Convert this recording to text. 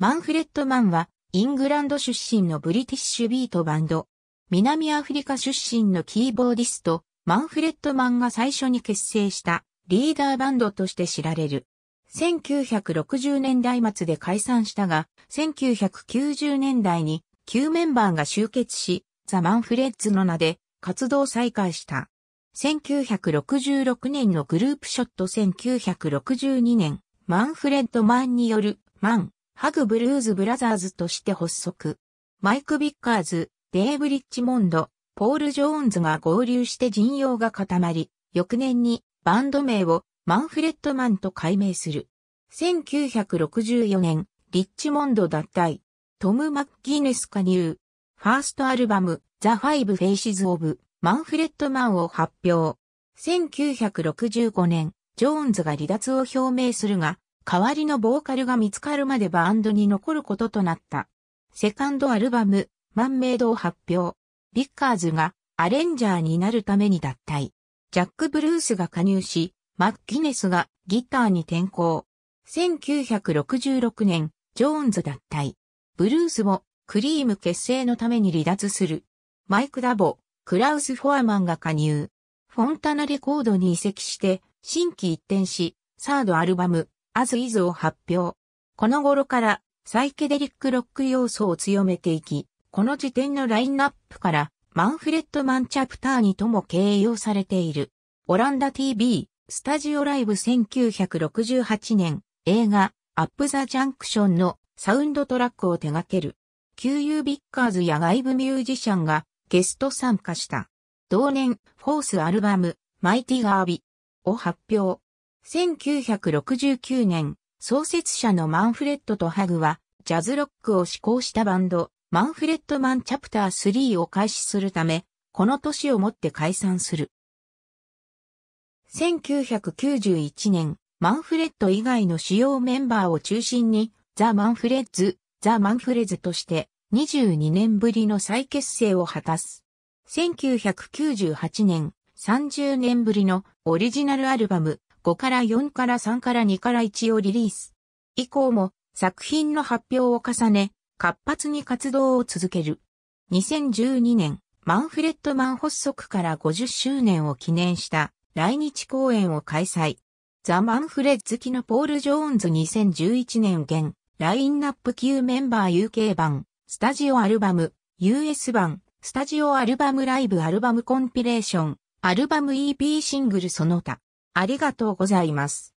マンフレッド・マンは、イングランド出身のブリティッシュビートバンド、南アフリカ出身のキーボーディスト、マンフレッド・マンが最初に結成したリーダーバンドとして知られる。1960年代末で解散したが、1990年代に旧メンバーが集結し、ザ・マンフレッズの名で活動再開した。1966年のグループショット1962年、マンフレッド・マンによるマンハグブルーズブラザーズとして発足。マイク・ビッカーズ、デーブ・リッチモンド、ポール・ジョーンズが合流して陣容が固まり、翌年にバンド名をマンフレットマンと改名する。1964年、リッチモンド脱退。トム・マッギネス加入。ファーストアルバム、ザ・ファイブ・フェイシズ・オブ・マンフレットマンを発表。1965年、ジョーンズが離脱を表明するが、代わりのボーカルが見つかるまでバンドに残ることとなった。セカンドアルバム、マンメイドを発表。ビッカーズがアレンジャーになるために脱退。ジャック・ブルースが加入し、マッギネスがギターに転向。1966年、ジョーンズ脱退。ブルースもクリーム結成のために離脱する。マイク・ダボ、クラウス・フォアマンが加入。フォンタナレコードに移籍して、新規一転し、サードアルバム、As Is を発表。この頃からサイケデリックロック要素を強めていき、この時点のラインナップからマンフレッド・マンチャプターにとも形容されている。オランダ TV、スタジオライブ1968年、映画、アップ・ザ・ジャンクションのサウンドトラックを手掛ける。QU ビッカーズや外部ミュージシャンがゲスト参加した。同年、フォースアルバム、マイティガービを発表。1969年、創設者のマンフレッドとハグは、ジャズロックを志向したバンド、マンフレッドマンチャプター3を開始するため、この年をもって解散する。1991年、マンフレッド以外の主要メンバーを中心に、ザ・マンフレッズ、ザ・マンフレズとして、22年ぶりの再結成を果たす。1998年、30年ぶりのオリジナルアルバム、5から4から3から2から1をリリース。以降も作品の発表を重ね、活発に活動を続ける。2012年、マンフレッドマン発足から50周年を記念した来日公演を開催。ザ・マンフレッズ期のポール・ジョーンズ2011年現、ラインナップ級メンバー UK 版、スタジオアルバム、US 版、スタジオアルバムライブアルバムコンピレーション、アルバム EP シングルその他。ありがとうございます。